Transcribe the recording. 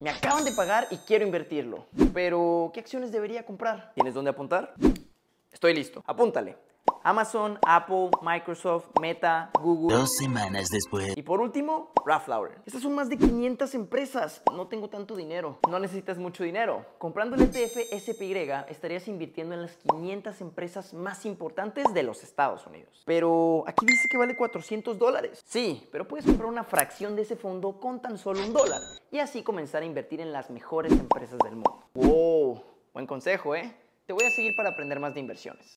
Me acaban de pagar y quiero invertirlo. Pero, ¿qué acciones debería comprar? ¿Tienes dónde apuntar? Estoy listo. Apúntale. Amazon, Apple, Microsoft, Meta, Google. Dos semanas después. Y por último, Ralph Estas son más de 500 empresas. No tengo tanto dinero. No necesitas mucho dinero. Comprando el ETF SPY estarías invirtiendo en las 500 empresas más importantes de los Estados Unidos. Pero aquí dice que vale 400 dólares. Sí, pero puedes comprar una fracción de ese fondo con tan solo un dólar y así comenzar a invertir en las mejores empresas del mundo. ¡Wow! Buen consejo, ¿eh? Te voy a seguir para aprender más de inversiones.